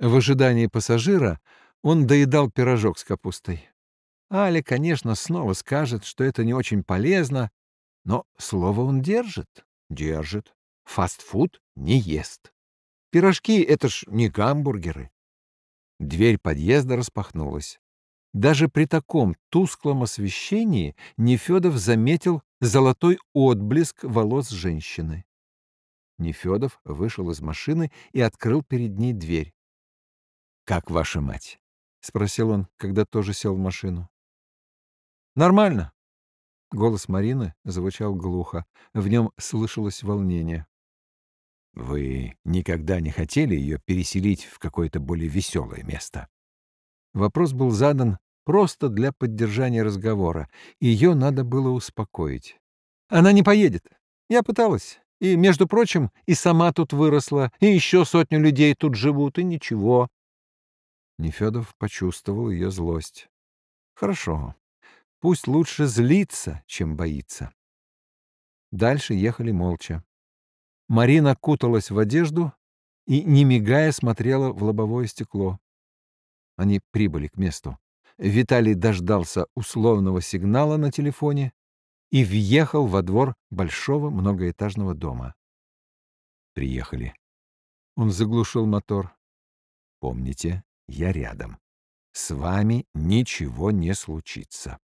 В ожидании пассажира он доедал пирожок с капустой. Аля, конечно, снова скажет, что это не очень полезно, но слово он держит. Держит. Фастфуд не ест. Пирожки — это ж не гамбургеры. Дверь подъезда распахнулась. Даже при таком тусклом освещении Нефедов заметил золотой отблеск волос женщины. Нефедов вышел из машины и открыл перед ней дверь. «Как ваша мать?» — спросил он, когда тоже сел в машину. «Нормально». Голос Марины звучал глухо. В нем слышалось волнение. «Вы никогда не хотели ее переселить в какое-то более веселое место?» Вопрос был задан просто для поддержания разговора. Ее надо было успокоить. «Она не поедет. Я пыталась. И, между прочим, и сама тут выросла, и еще сотню людей тут живут, и ничего. Нефедов почувствовал ее злость. «Хорошо. Пусть лучше злится, чем боится». Дальше ехали молча. Марина куталась в одежду и, не мигая, смотрела в лобовое стекло. Они прибыли к месту. Виталий дождался условного сигнала на телефоне и въехал во двор большого многоэтажного дома. «Приехали». Он заглушил мотор. «Помните, я рядом. С вами ничего не случится.